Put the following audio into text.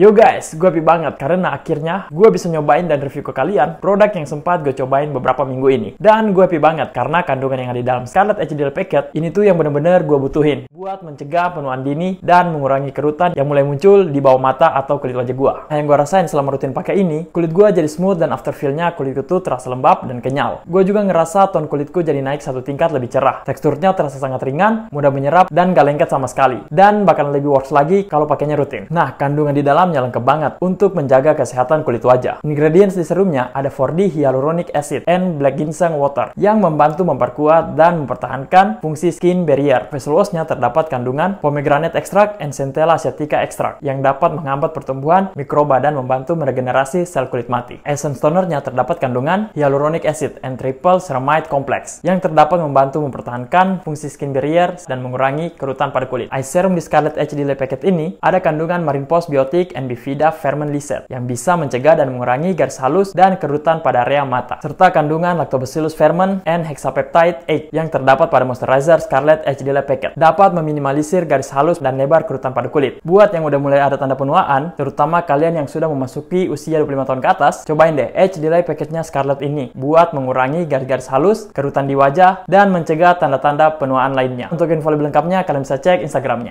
Yo guys, gue happy banget karena akhirnya gue bisa nyobain dan review ke kalian produk yang sempat gue cobain beberapa minggu ini. Dan gue happy banget karena kandungan yang ada di dalam Scarlett HDL Packet ini tuh yang bener-bener gue butuhin buat mencegah penuaan dini dan mengurangi kerutan yang mulai muncul di bawah mata atau kulit wajah gue. Nah, yang gue rasain selama rutin pakai ini, kulit gue jadi smooth dan after feel nya kulitku tuh terasa lembab dan kenyal. Gue juga ngerasa ton kulitku jadi naik satu tingkat lebih cerah. Teksturnya terasa sangat ringan, mudah menyerap, dan gak lengket sama sekali. Dan bakalan lebih works lagi kalau pakainya rutin. Nah, kandungan di dalam serumnya lengkap banget untuk menjaga kesehatan kulit wajah. Ingredients di serumnya ada 4D Hyaluronic Acid and Black Ginseng Water yang membantu memperkuat dan mempertahankan fungsi skin barrier. Veselosnya washnya terdapat kandungan pomegranate extract and centella asiatica extract yang dapat menghambat pertumbuhan mikroba dan membantu meregenerasi sel kulit mati. Essence tonernya terdapat kandungan hyaluronic acid and triple ceramide complex yang terdapat membantu mempertahankan fungsi skin barrier dan mengurangi kerutan pada kulit. Eye serum di Scarlett HD Lip Packet ini ada kandungan marine Post postbiotic Ferment Lisette yang bisa mencegah dan mengurangi garis halus dan kerutan pada area mata, serta kandungan Lactobacillus Ferment and Hexapeptide 8 yang terdapat pada moisturizer Scarlett HD Lab Packet dapat meminimalisir garis halus dan lebar kerutan pada kulit. Buat yang udah mulai ada tanda penuaan, terutama kalian yang sudah memasuki usia 25 tahun ke atas, cobain deh HD Lab Packetnya Scarlett ini buat mengurangi garis-garis halus, kerutan di wajah, dan mencegah tanda-tanda penuaan lainnya. Untuk info lebih lengkapnya, kalian bisa cek Instagramnya.